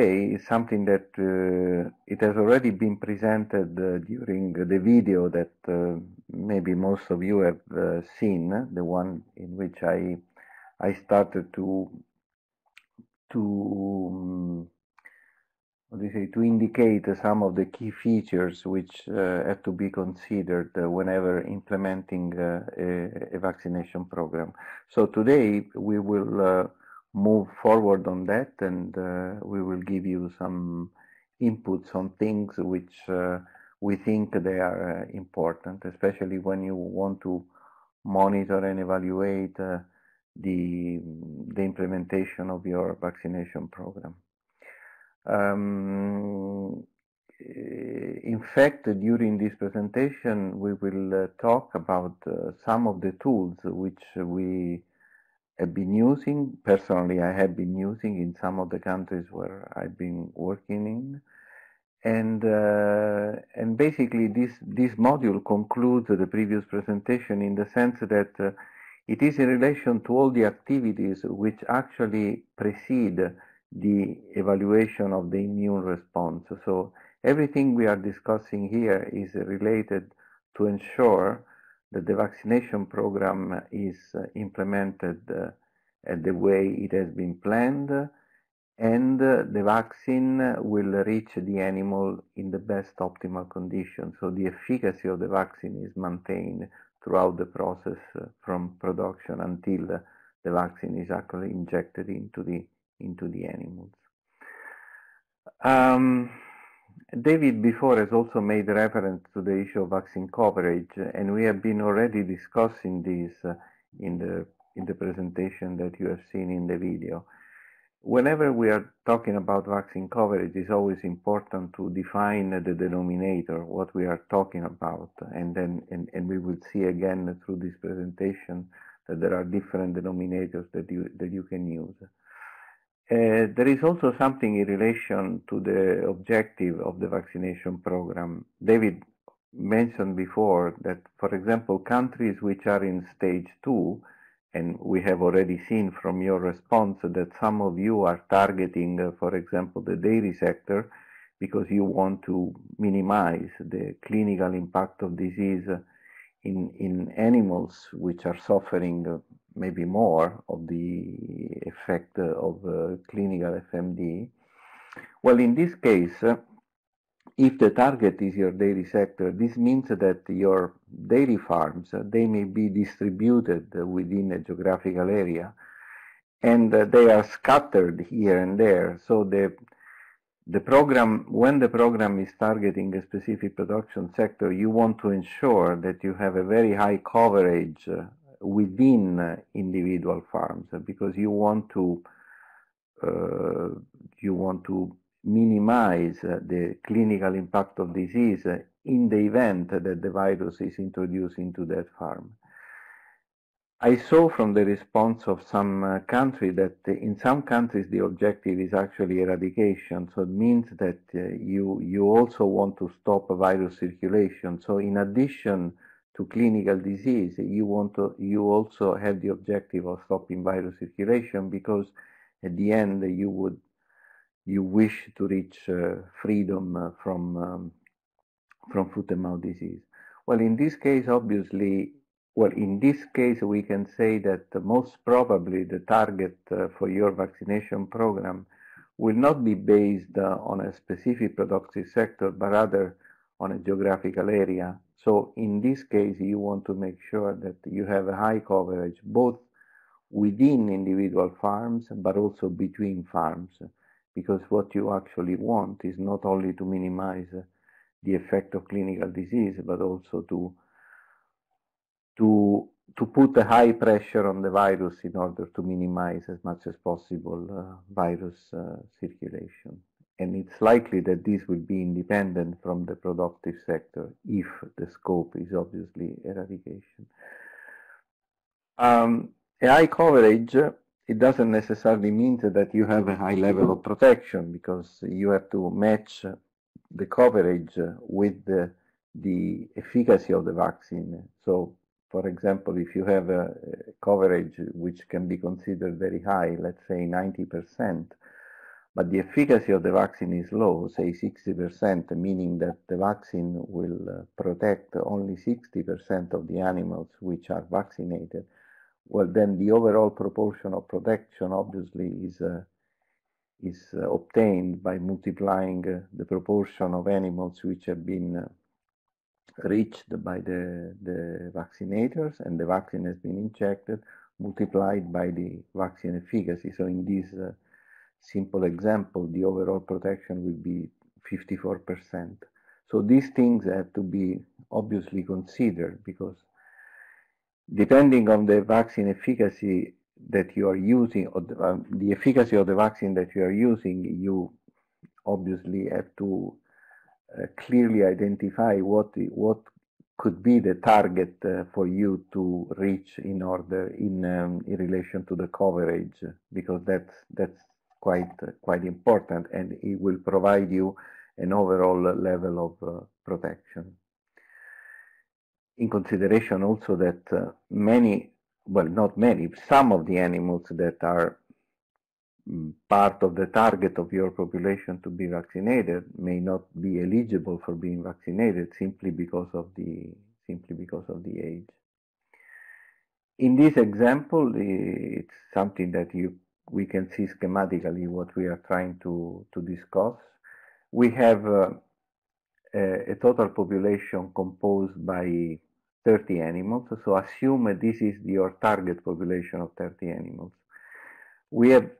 today is something that uh, it has already been presented uh, during the video that uh, maybe most of you have uh, seen, the one in which I I started to to um, what do you say to indicate some of the key features which uh, have to be considered whenever implementing uh, a, a, vaccination program. So today we will move forward on that, and uh, we will give you some inputs on things which uh, we think they are uh, important, especially when you want to monitor and evaluate the, the implementation of your vaccination program. Um, eh, in fact, during this presentation, we will uh, talk about uh, some of the tools which we have been using, personally, I have been using in some of the countries where I've been working in. And, uh, and basically this, this module concludes the previous presentation in the sense that uh, it is in relation to all the activities which actually precede the evaluation of the immune response. So everything we are discussing here is related to ensure that the vaccination program is uh, implemented uh, the way it has been planned and uh, the vaccine will reach the animal in the best optimal condition. So the efficacy of the vaccine is maintained throughout the process uh, from production until the vaccine is actually injected into the, into the animals. Um, David before has also made reference to the issue of vaccine coverage, and we have been already discussing this uh, in the, in the presentation that you have seen in the video. Whenever we are talking about vaccine coverage, it's always important to define the denominator, what we are talking about, and then and, and we will see again through this presentation that there are different denominators that you that you can use. Uh, there is also something in relation to the objective of the vaccination program. David mentioned before that, for example, countries which are in stage two, and we have already seen from your response that some of you are targeting, uh, for example, the dairy sector because you want to minimize the clinical impact of disease in, in animals which are suffering uh, maybe more of the effect uh, of uh, clinical FMD. Well, in this case, uh, if the target is your dairy sector, this means that your dairy farms, they may be distributed within a geographical area, and they are scattered here and there. So the the program, when the program is targeting a specific production sector, you want to ensure that you have a very high coverage within individual farms because you want to uh, you want to minimize the clinical impact of disease in the event that the virus is introduced into that farm. I saw from the response of some countries uh, country that in some countries the objective is actually eradication. So it means that uh, you you also want to stop virus circulation. So in addition to clinical disease, you want to, you also have the objective of stopping virus circulation because at the end you would you wish to reach uh, freedom uh, from um, from foot and mouth disease. Well, in this case, obviously, well, in this case, we can say that most probably the target uh, for your vaccination program will not be based uh, on a specific productive sector, but rather on a geographical area. So in this case, you want to make sure that you have a high coverage both within individual farms, but also between farms, because what you actually want is not only to minimize the effect of clinical disease, but also to, to, to put a high pressure on the virus in order to minimize as much as possible uh, virus uh, circulation and it's likely that this will be independent from the productive sector if the scope is obviously eradication. Um, AI coverage, it doesn't necessarily mean that you have a high level of protection because you have to match the coverage with the, the efficacy of the vaccine. So, for example, if you have a coverage which can be considered very high, let's say 90 percent, but the efficacy of the vaccine is low, say 60%, meaning that the vaccine will uh, protect only 60% of the animals which are vaccinated, well, then the overall proportion of protection obviously is, uh, is uh, obtained by multiplying uh, the proportion of animals which have been uh, reached by the, the vaccinators and the vaccine has been injected multiplied by the vaccine efficacy. So in this uh, simple example, the overall protection will be 54%. So these things have to be obviously considered because depending on the vaccine efficacy that you are using, or the, um, the efficacy of the vaccine that you are using, you obviously have to uh, clearly identify what what could be the target uh, for you to reach in order in um, in relation to the coverage because that's that's quite quite important, and it will provide you an overall level of uh, protection. In consideration also that uh, many, well, not many, some of the animals that are mm, part of the target of your population to be vaccinated may not be eligible for being vaccinated simply because of the simply because of the age. In this example, it's something that you we can see schematically what we are trying to, to discuss. We have uh, a, a total population composed by 30 animals, so assume this is your target population of 30 animals. We have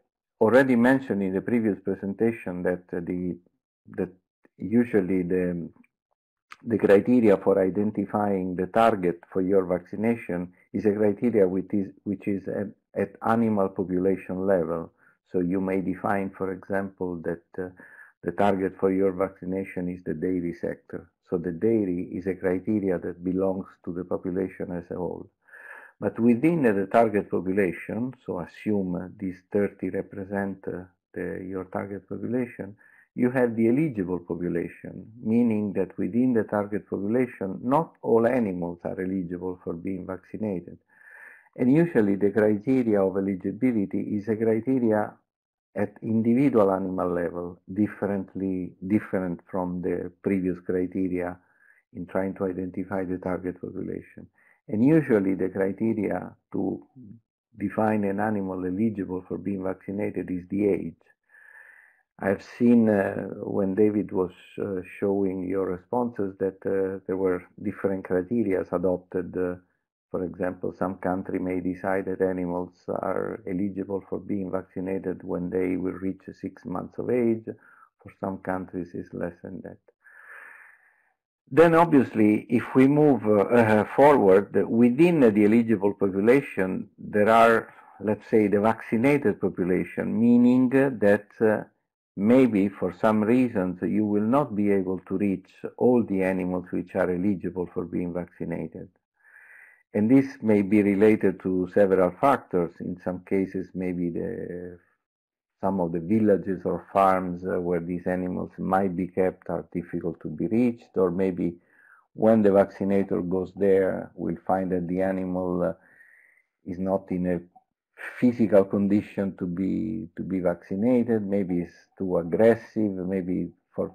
already mentioned in the previous presentation that uh, the that usually the the criteria for identifying the target for your vaccination is a criteria which is, which is at, at animal population level. So you may define, for example, that uh, the target for your vaccination is the dairy sector. So the dairy is a criteria that belongs to the population as a whole. But within the target population, so assume these 30 represent uh, the, your target population, you have the eligible population, meaning that within the target population, not all animals are eligible for being vaccinated. And usually the criteria of eligibility is a criteria at individual animal level, differently different from the previous criteria in trying to identify the target population. And usually the criteria to define an animal eligible for being vaccinated is the age. I've seen uh, when David was uh, showing your responses that uh, there were different criteria adopted. Uh, for example, some country may decide that animals are eligible for being vaccinated when they will reach six months of age. For some countries, it's less than that. Then, obviously, if we move uh, uh, forward within the eligible population, there are, let's say, the vaccinated population, meaning that maybe for some reasons you will not be able to reach all the animals which are eligible for being vaccinated. And this may be related to several factors. In some cases, maybe the, some of the villages or farms where these animals might be kept are difficult to be reached, or maybe when the vaccinator goes there, we'll find that the animal uh, is not in a physical condition to be to be vaccinated. Maybe it's too aggressive. Maybe for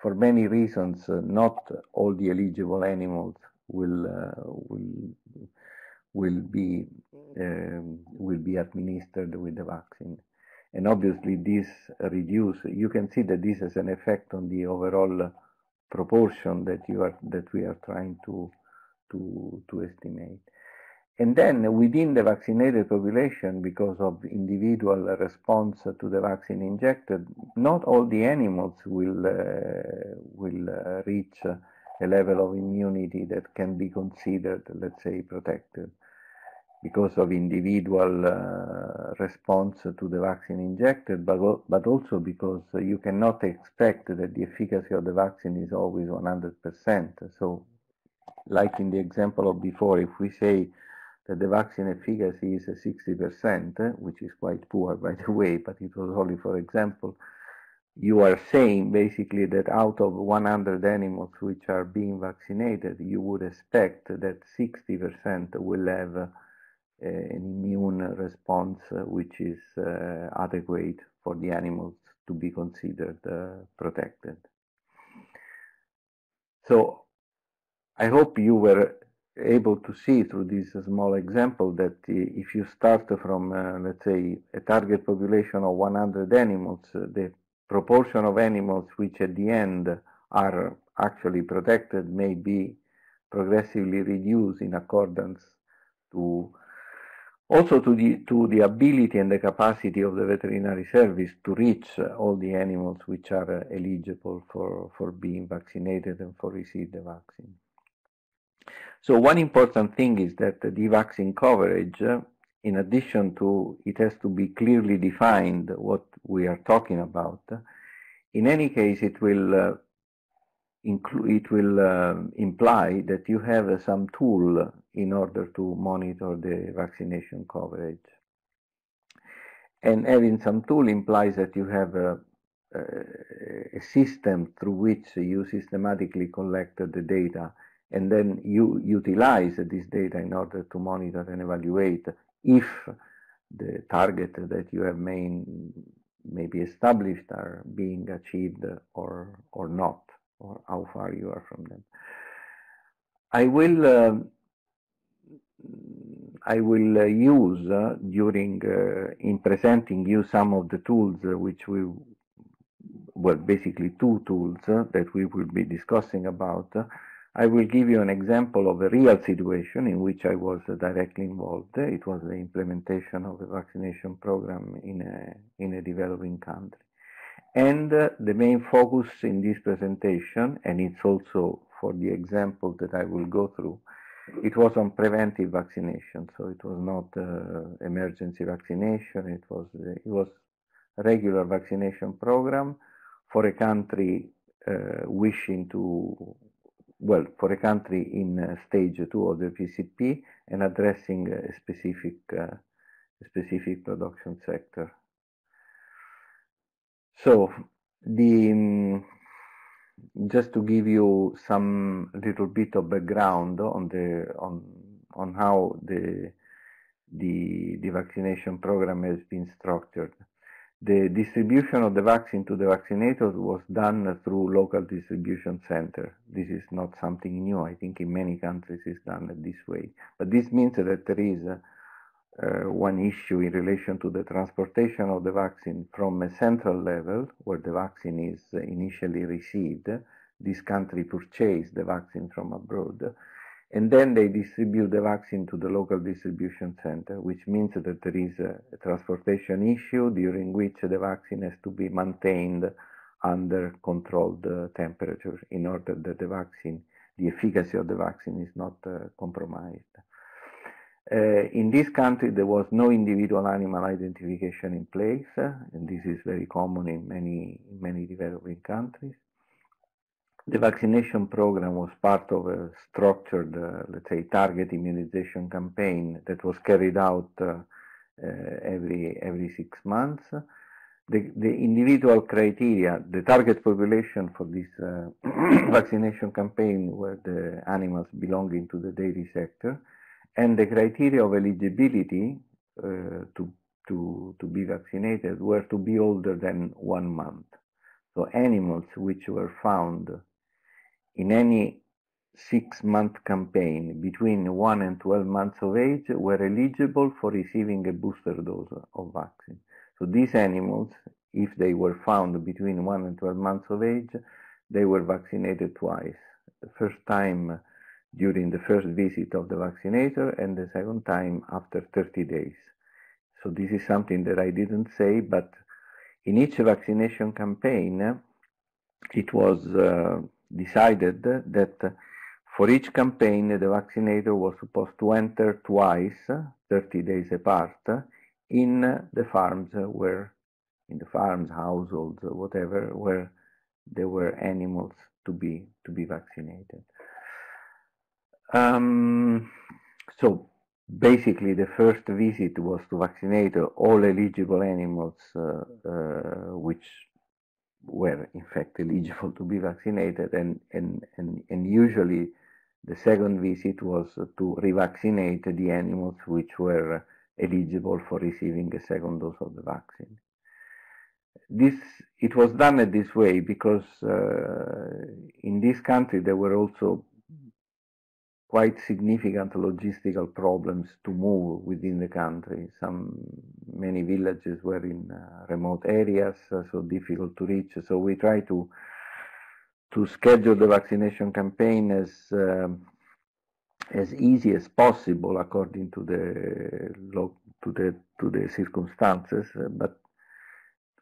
for many reasons, uh, not all the eligible animals will uh, will will be um, will be administered with the vaccine. And obviously, this reduce. You can see that this has an effect on the overall proportion that you are that we are trying to to to estimate. And then within the vaccinated population, because of individual response to the vaccine injected, not all the animals will, uh, will uh, reach a level of immunity that can be considered, let's say, protected. Because of individual uh, response to the vaccine injected, but, but also because you cannot expect that the efficacy of the vaccine is always 100%. So, like in the example of before, if we say that the vaccine efficacy is 60%, which is quite poor, by the way, but it was only for example. You are saying basically that out of 100 animals which are being vaccinated, you would expect that 60% will have uh, an immune response uh, which is uh, adequate for the animals to be considered uh, protected. So I hope you were able to see through this small example that if you start from, uh, let's say, a target population of 100 animals, uh, the proportion of animals which at the end are actually protected may be progressively reduced in accordance to also to the, to the ability and the capacity of the veterinary service to reach uh, all the animals which are uh, eligible for, for being vaccinated and for receive the vaccine. So one important thing is that the vaccine coverage, in addition to it has to be clearly defined what we are talking about. In any case, it will uh, it will uh, imply that you have uh, some tool in order to monitor the vaccination coverage. And having some tool implies that you have uh, a, a system through which you systematically collect the data and then you utilize this data in order to monitor and evaluate if the target that you have main maybe established are being achieved or or not or how far you are from them i will uh, I will uh, use uh, during uh, in presenting you some of the tools uh, which we well basically two tools uh, that we will be discussing about I will give you an example of a real situation in which I was directly involved. It was the implementation of a vaccination program in a, in a developing country. And uh, the main focus in this presentation, and it's also for the example that I will go through, it was on preventive vaccination. So it was not uh, emergency vaccination. It was it was regular vaccination program for a country uh, wishing to well, for a country in uh, stage two of the PCP and addressing a uh, specific, uh, specific production sector. So, the, um, just to give you some little bit of background on the on on how the the the vaccination program has been structured. The distribution of the vaccine to the vaccinators was done through local distribution center. This is not something new. I think in many countries it's done this way. But this means that there is uh, one issue in relation to the transportation of the vaccine from a central level, where the vaccine is initially received. This country purchased the vaccine from abroad and then they distribute the vaccine to the local distribution center, which means that there is a, transportation issue during which the vaccine has to be maintained under controlled uh, temperature in order that the vaccine, the efficacy of the vaccine is not uh, compromised. Uh, in this country, there was no individual animal identification in place, uh, and this is very common in many, many developing countries. The vaccination program was part of a structured, uh, let's say, target immunization campaign that was carried out uh, uh, every, every six months. The, the, individual criteria, the target population for this uh, vaccination campaign were the animals belonging to the dairy sector, and the criteria of eligibility uh, to, to, to be vaccinated were to be older than one month. So animals which were found in any six-month campaign between one and 12 months of age were eligible for receiving a booster dose of vaccine. So these animals, if they were found between one and 12 months of age, they were vaccinated twice. The first time during the first visit of the vaccinator and the second time after 30 days. So this is something that I didn't say, but in each vaccination campaign, it was uh, decided that for each campaign, the vaccinator was supposed to enter twice, 30 days apart, in the farms where, in the farms, households, whatever, where there were animals to be to be vaccinated. Um, so basically, the first visit was to vaccinate all eligible animals, uh, uh, which were in fact eligible to be vaccinated, and, and, and, and usually the second visit was to revaccinate the animals which were eligible for receiving a second dose of the vaccine. This it was done this way because uh, in this country there were also quite significant logistical problems to move within the country. Some many villages were in uh, remote areas, uh, so difficult to reach. So we try to to schedule the vaccination campaign as um, as easy as possible according to the to the to the circumstances, uh, but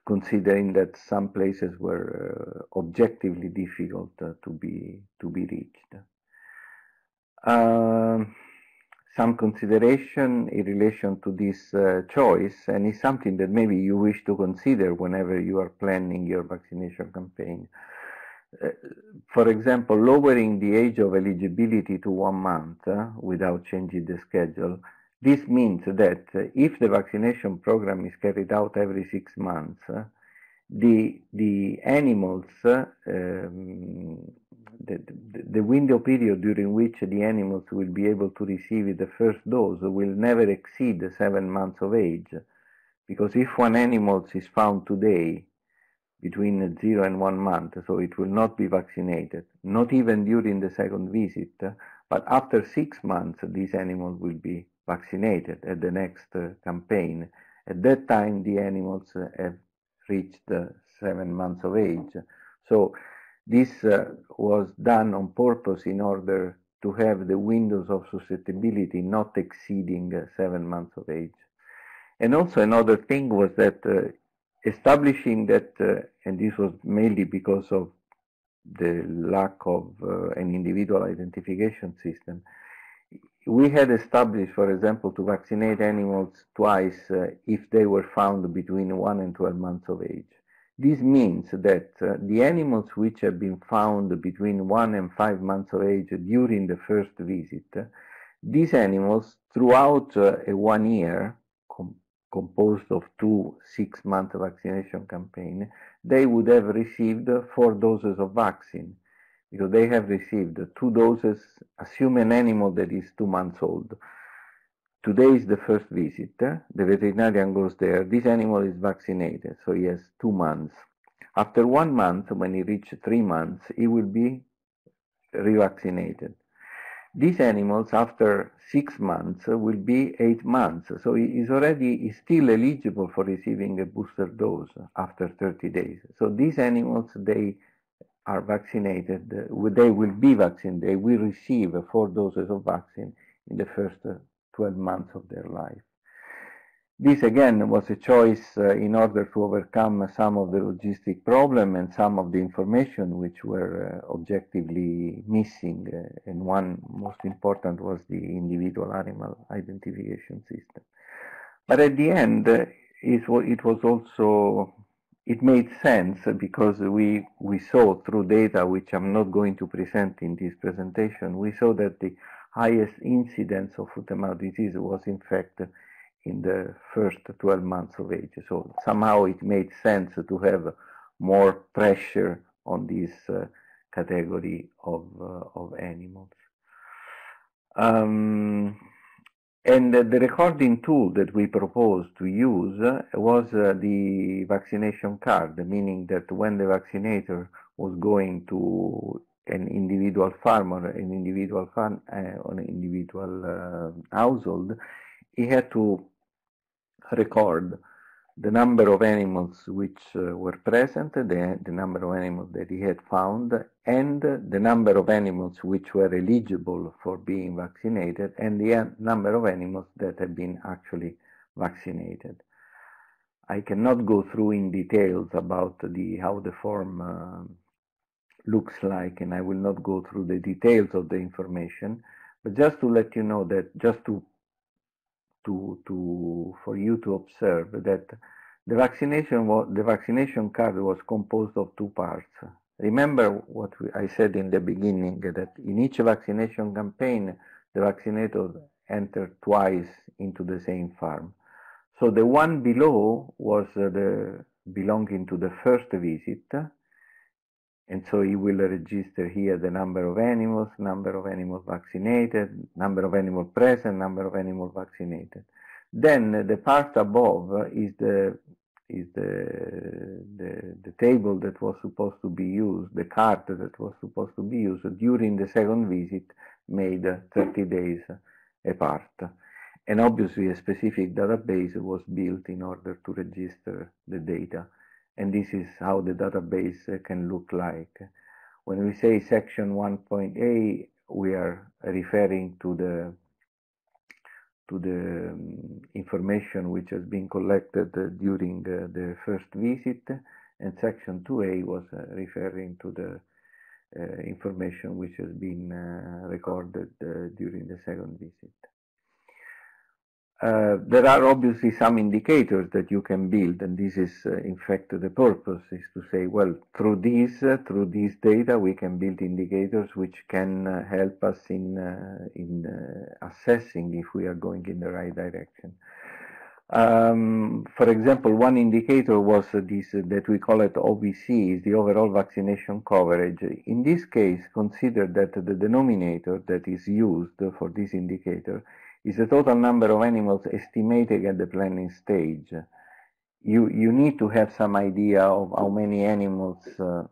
considering that some places were uh, objectively difficult uh, to be to be reached. Um, some consideration in relation to this uh, choice and is something that maybe you wish to consider whenever you are planning your vaccination campaign. Uh, for example, lowering the age of eligibility to one month uh, without changing the schedule. This means that uh, if the vaccination program is carried out every six months, uh, the, the animals uh, um, the, the window period during which the animals will be able to receive the first dose will never exceed seven months of age, because if one animal is found today between zero and one month, so it will not be vaccinated, not even during the second visit, but after six months this animal will be vaccinated at the next uh, campaign. At that time the animals have reached uh, seven months of age. So this uh, was done on purpose in order to have the windows of susceptibility not exceeding uh, seven months of age. And also another thing was that uh, establishing that, uh, and this was mainly because of the lack of uh, an individual identification system, we had established, for example, to vaccinate animals twice uh, if they were found between 1 and 12 months of age. This means that uh, the animals which have been found between 1 and 5 months of age during the first visit, these animals throughout uh, a one year com composed of two six-month vaccination campaign, they would have received four doses of vaccine because they have received two doses, assume an animal that is two months old, Today is the first visit. The veterinarian goes there. This animal is vaccinated, so he has two months. After one month, when he reaches three months, he will be revaccinated. These animals, after six months, will be eight months. So he is already still eligible for receiving a booster dose after 30 days. So these animals, they are vaccinated. They will be vaccinated. They will receive four doses of vaccine in the first 12 months of their life. This again was a choice uh, in order to overcome some of the logistic problem and some of the information which were uh, objectively missing. Uh, and one most important was the individual animal identification system. But at the end, uh, it, was also it made sense because we we saw through data which I'm not going to present in this presentation. We saw that the highest incidence of foot and mouth disease was in fact in the first 12 months of age. So somehow it made sense to have more pressure on this uh, category of, uh, of animals. Um, and the recording tool that we proposed to use uh, was uh, the vaccination card, meaning that when the vaccinator was going to an individual farm or an individual farm uh, or an individual uh, household, he had to record the number of animals which uh, were present, the, the number of animals that he had found, and the number of animals which were eligible for being vaccinated, and the uh, number of animals that had been actually vaccinated. I cannot go through in details about the, how the form uh, looks like, and I will not go through the details of the information, but just to let you know that just to to to for you to observe that the vaccination was, the vaccination card was composed of two parts. Remember what we, I said in the beginning that in each vaccination campaign the vaccinated entered twice into the same farm. So the one below was uh, the belonging to the first visit and so you will register here the number of animals, number of animals vaccinated, number of animals present, number of animals vaccinated. Then the part above is the is the, the, the table that was supposed to be used, the card that was supposed to be used during the second visit made 30 days apart. And obviously a specific database was built in order to register the data and this is how the database uh, can look like. When we say section 1.a, we are referring to the to the mm, information which has been collected uh, during uh, the first visit, and section 2a was referring to the information which has been recorded during the second visit. Uh, there are obviously some indicators that you can build, and this is, uh, in fact, the purpose is to say, well, through these, uh, through these data, we can build indicators which can uh, help us in uh, in assessing if we are going in the right direction. Um, for example, one indicator was this that we call it OVC, is the overall vaccination coverage. In this case, consider that the denominator that is used for this indicator is the total number of animals estimated at the planning stage. You, you need to have some idea of how many animals uh,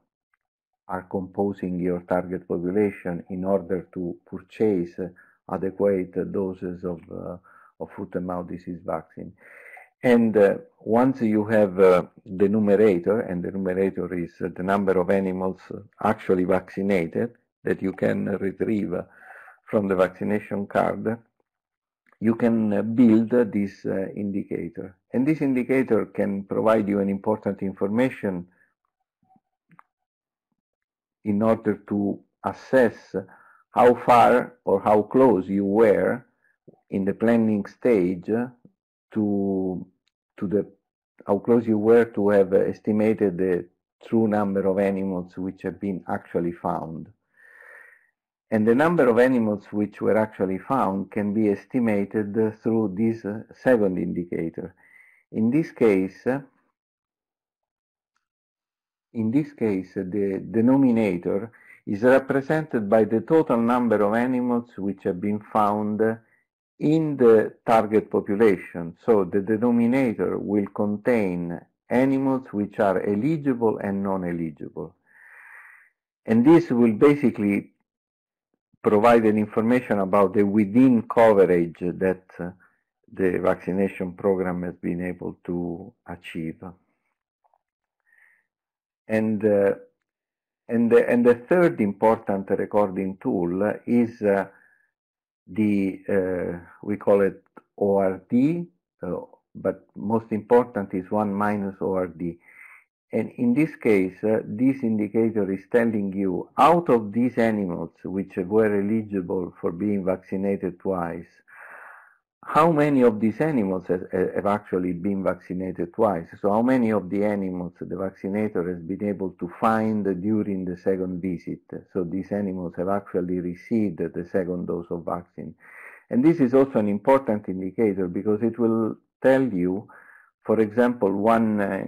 are composing your target population in order to purchase adequate doses of, uh, of foot and mouth disease vaccine. And uh, once you have uh, the numerator, and the numerator is uh, the number of animals actually vaccinated that you can retrieve from the vaccination card, you can uh, build uh, this uh, indicator. And this indicator can provide you an important information in order to assess how far or how close you were in the planning stage to to the how close you were to have estimated the true number of animals which have been actually found and the number of animals which were actually found can be estimated through this uh, second indicator. In this case, in this case, the denominator is represented by the total number of animals which have been found in the target population. So the denominator will contain animals which are eligible and non-eligible. And this will basically provided information about the within coverage that uh, the vaccination program has been able to achieve. And, uh, and, the, and the third important recording tool is uh, the, uh, we call it ORD, uh, but most important is 1 minus ORD. And in this case, uh, this indicator is telling you out of these animals which were eligible for being vaccinated twice, how many of these animals has, have actually been vaccinated twice? So how many of the animals the vaccinator has been able to find during the second visit? So these animals have actually received the second dose of vaccine. And this is also an important indicator because it will tell you, for example, one uh,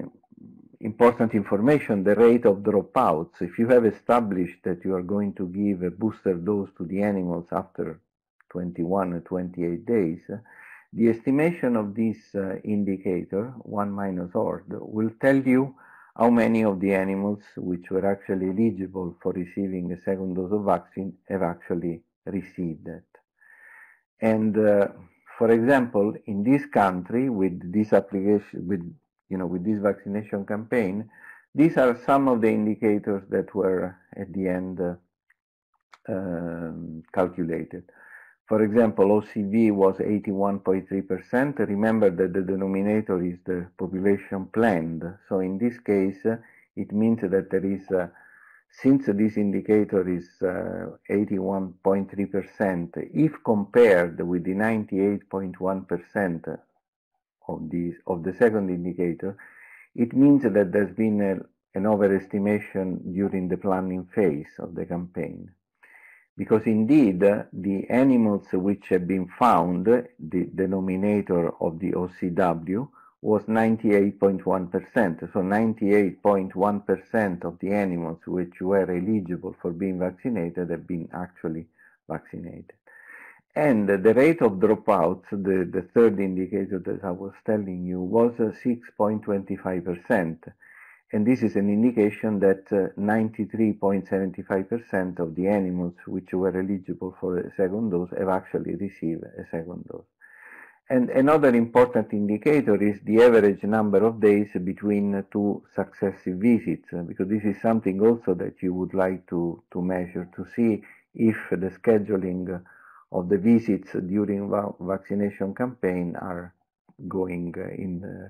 important information, the rate of dropouts. If you have established that you are going to give a booster dose to the animals after 21 or 28 days, the estimation of this uh, indicator, 1 minus ORD, will tell you how many of the animals which were actually eligible for receiving a second dose of vaccine have actually received it. And uh, for example, in this country, with this application, with you know, with this vaccination campaign. These are some of the indicators that were at the end uh, um, calculated. For example, OCV was 81.3%. Remember that the denominator is the population planned. So in this case, uh, it means that there is, uh, since this indicator is 81.3%, uh, if compared with the 98.1% of of the second indicator, it means that there's been a, an overestimation during the planning phase of the campaign. Because indeed, the animals which have been found, the denominator of the OCW, was 98.1%. So 98.1% of the animals which were eligible for being vaccinated have been actually vaccinated. And the rate of dropouts, the, the third indicator that I was telling you, was 6.25%. Uh, and this is an indication that 93.75% uh, of the animals which were eligible for a second dose have actually received a second dose. And another important indicator is the average number of days between two successive visits, uh, because this is something also that you would like to, to measure to see if the scheduling of the visits during va vaccination campaign are going uh, in, uh,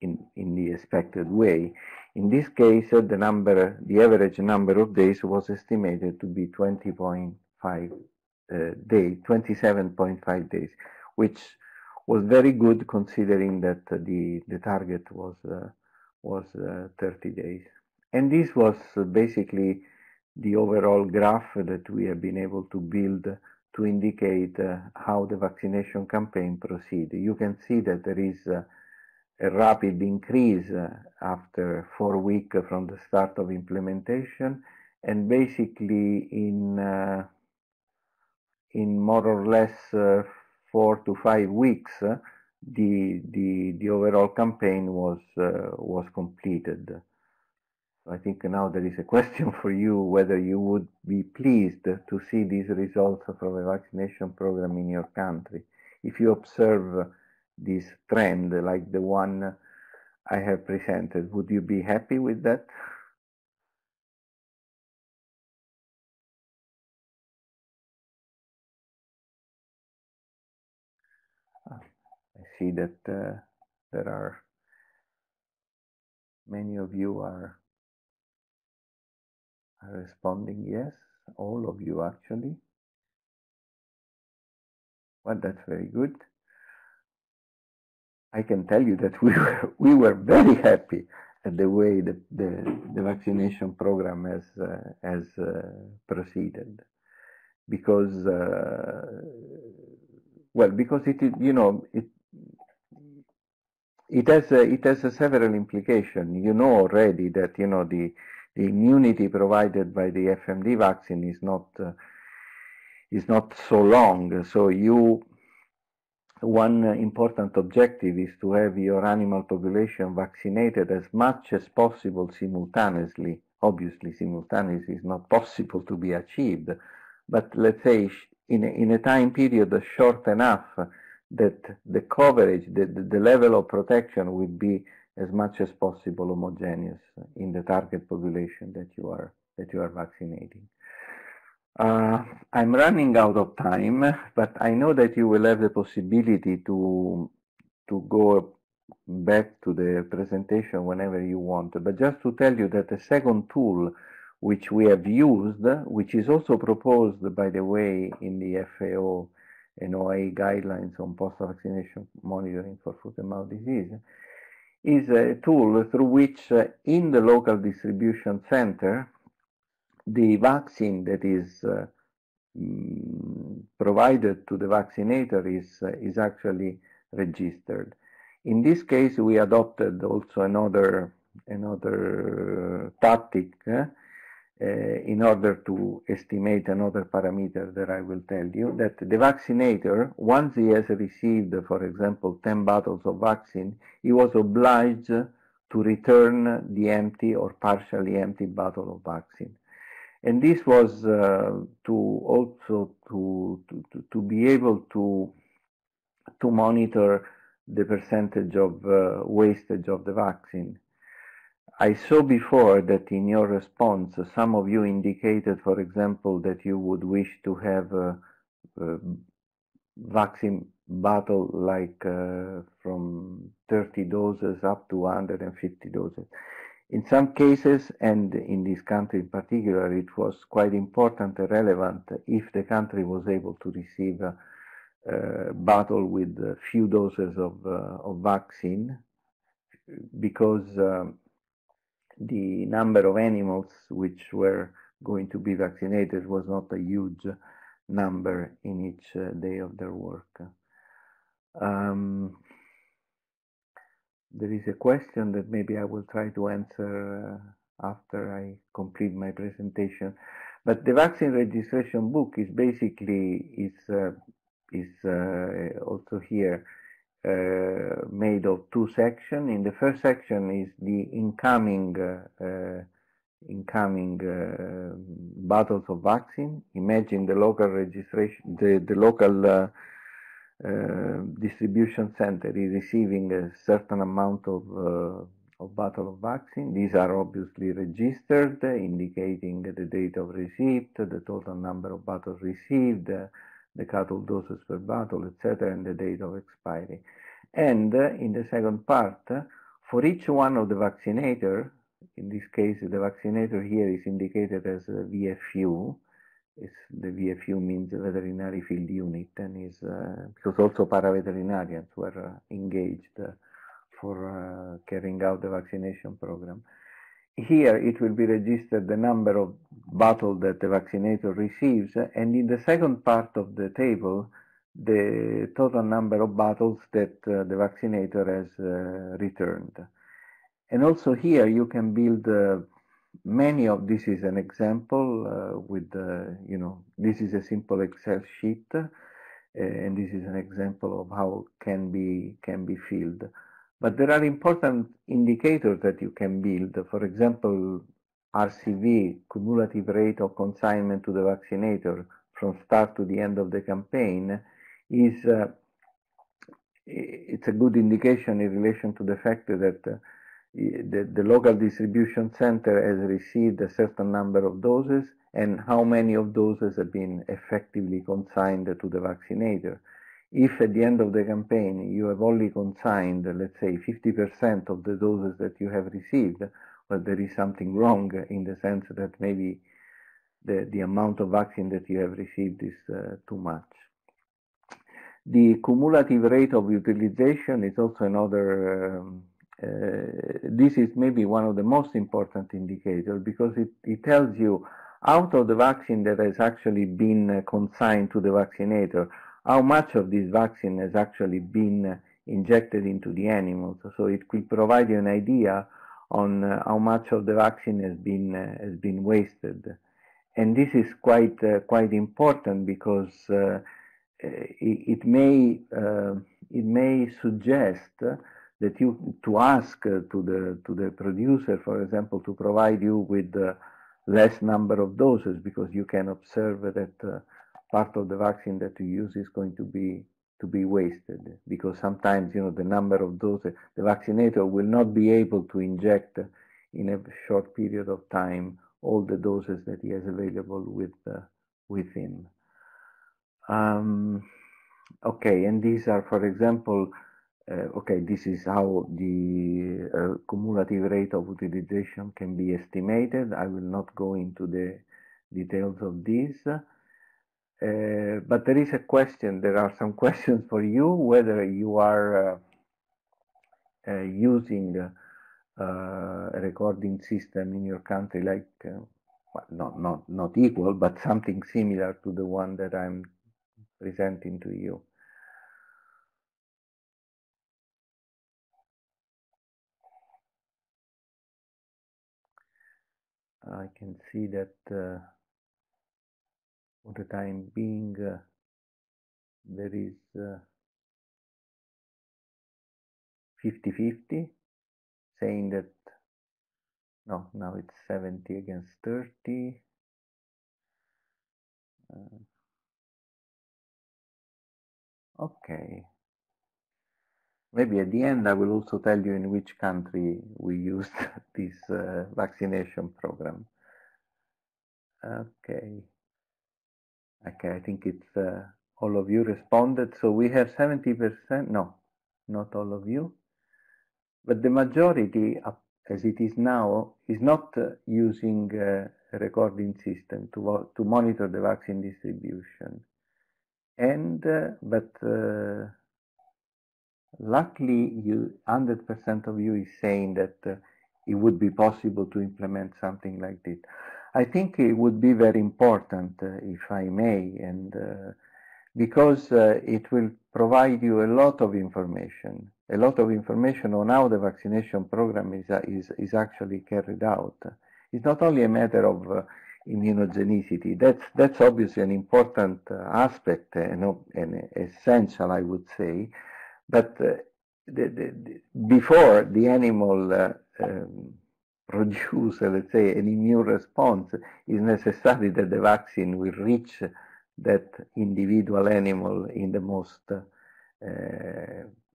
in, in the expected way. In this case, uh, the number, the average number of days was estimated to be 20.5 uh, day, 27.5 days, which was very good considering that the, the target was, uh, was uh, 30 days. And this was basically the overall graph that we have been able to build to indicate uh, how the vaccination campaign proceeded, You can see that there is uh, a rapid increase uh, after four weeks from the start of implementation, and basically in in more or less four to five weeks, the the the overall campaign was was completed. I think now there is a question for you whether you would be pleased to see these results from a vaccination program in your country. If you observe this trend, like the one I have presented, would you be happy with that? Ah, I see that uh, there are many of you are responding yes, all of you actually. Well, that's very good. I can tell you that we were, we were very happy at the way the, the, the vaccination program has, uh, has uh, proceeded because uh, well because it you know it it has it has several implications. you know already that you know the the immunity provided by the FMD vaccine is not uh, is not so long. So you one important objective is to have your animal population vaccinated as much as possible simultaneously. Obviously, simultaneously is not possible to be achieved, but let's say in a, in a time period short enough that the coverage, the, the level of protection would be as much as possible homogeneous in the target population that you are that you are vaccinating. Uh, I'm running out of time, but I know that you will have the possibility to to go back to the presentation whenever you want. But just to tell you that the second tool which we have used, which is also proposed, by the way, in the FAO and OIE guidelines on post-vaccination monitoring for foot and mouth disease, is a tool through which uh, in the local distribution center, the vaccine that is uh, mm, provided to the vaccinator is, uh, is actually registered. In this case, we adopted also another, another tactic uh, Eh, in order to estimate another parameter that I will tell you, that the vaccinator, once he has received, for example, 10 bottles of vaccine, he was obliged to return the empty or partially empty bottle of vaccine. And this was uh, to also to, to, to be able to, to monitor the percentage of uh, wastage of the vaccine. I saw before that in your response, some of you indicated, for example, that you would wish to have a, a vaccine battle like uh, from 30 doses up to 150 doses. In some cases, and in this country in particular, it was quite important and relevant if the country was able to receive a, a battle with a few doses of, uh, of vaccine, because um, the number of animals which were going to be vaccinated was not a huge number in each uh, day of their work. Um, there is a question that maybe I will try to answer uh, after I complete my presentation. But the vaccine registration book is basically is uh, is uh, also here uh, made of two sections. In the first section is the incoming uh, uh incoming uh, bottles of vaccine. Imagine the local registration, the, the local distribution center is receiving a certain amount of of bottle of vaccine. These are obviously registered, indicating the date of receipt, the total number of bottles received, the cattle doses per bottle, etc., and the date of expiry. And uh, in the second part, uh, for each one of the vaccinator, in this case, the vaccinator here is indicated as VFU. It's the VFU means veterinary field unit, and is uh, because also paraveterinarians were uh, engaged uh, for uh, carrying out the vaccination program. Here it will be registered the number of bottles that the vaccinator receives, and in the second part of the table, the total number of bottles that uh, the vaccinator has uh, returned. And also here you can build uh, many of this is an example uh, with you know this is a simple Excel sheet, uh, and this is an example of how can be can be filled. But there are important indicators that you can build. For example, RCV, cumulative rate of consignment to the vaccinator from start to the end of the campaign, is uh, it's a good indication in relation to the fact that uh, the, the, local distribution center has received a certain number of doses and how many of doses have been effectively consigned to the vaccinator. If at the end of the campaign you have only consigned, let's say, 50% of the doses that you have received, well, there is something wrong in the sense that maybe the, the amount of vaccine that you have received is uh, too much. The cumulative rate of utilization is also another, um, uh, this is maybe one of the most important indicators because it, it tells you out of the vaccine that has actually been uh, consigned to the vaccinator, how much of this vaccine has actually been uh, injected into the animals. So it could provide you an idea on uh, how much of the vaccine has been uh, has been wasted, and this is quite uh, quite important because uh, uh, it, it, may um, it may suggest that you to ask to the to the producer, for example, to provide you with less number of doses because you can observe that part of the vaccine that you use is going to be to be wasted because sometimes you know the number of doses the vaccinator will not be able to inject in a short period of time all the doses that he has available with uh, with him. Um, okay, and these are, for example, uh, okay, this is how the uh, cumulative rate of utilization can be estimated. I will not go into the details of this. Uh, but there is a question, there are some questions for you whether you are uh, uh using uh, a recording system in your country like not, not, not equal, but something similar to the one that I'm presenting to you. I can see that uh, for the time being uh, there is 50-50 uh, saying that no now it's 70 against 30 uh, okay maybe at the end I will also tell you in which country we used this uh, vaccination program okay Okay, I think it's uh, all of you responded. So we have 70%, no, not all of you. But the majority, as it is now, is not uh, using uh, a recording system to, to monitor the vaccine distribution. And, uh, but uh, luckily, you 100% of you is saying that uh, it would be possible to implement something like this. I think it would be very important, uh, if I may, and uh, because uh, it will provide you a lot of information, a lot of information on how the vaccination program is, is, is actually carried out. It's not only a matter of immunogenicity. That's, that's obviously an important aspect and, and essential, I would say. But uh, the, the, the, before the animal uh, um, produce, let's say, an immune response, it's necessary that the vaccine will reach that individual animal in the most uh,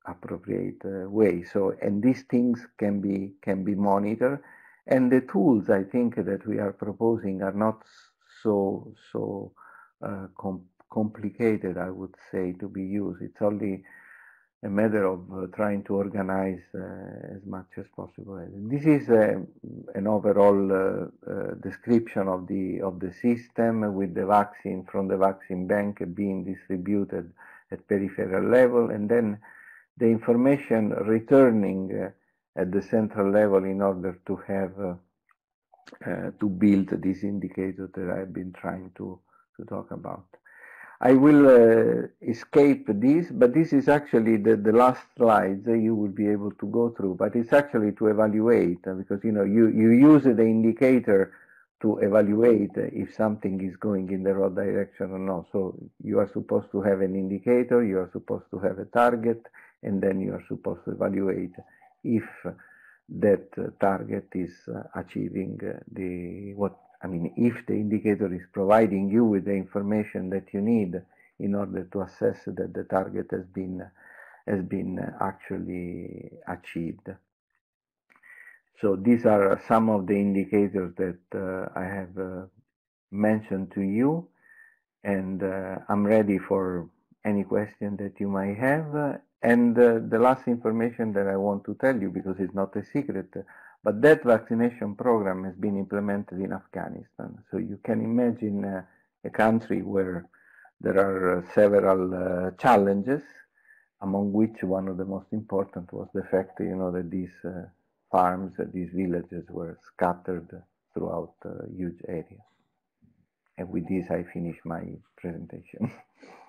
appropriate uh, way. So, and these things can be can be monitored, and the tools I think that we are proposing are not so so uh, com complicated. I would say to be used. It's only a matter of uh, trying to organize uh, as much as possible. This is uh, an overall uh, uh, description of the of the system with the vaccine from the vaccine bank being distributed at peripheral level, and then the information returning uh, at the central level in order to have to build this indicator that I've been trying to to talk about. I will uh, escape this, but this is actually the, the last slide that you will be able to go through, but it's actually to evaluate uh, because you know you, you use the indicator to evaluate uh, if something is going in the right direction or not. So you are supposed to have an indicator, you are supposed to have a target, and then you are supposed to evaluate if that uh, target is achieving the what I mean, if the indicator is providing you with the information that you need in order to assess that the target has been, has been actually achieved. So these are some of the indicators that uh, I have uh, mentioned to you and uh, I'm ready for any question that you might have. And uh, the last information that I want to tell you, because it's not a secret, but that vaccination program has been implemented in Afghanistan. So you can imagine uh, a country where there are uh, several uh, challenges, among which one of the most important was the fact, you know, that these uh, farms, these villages were scattered throughout uh, huge areas. And with this, I finish my presentation.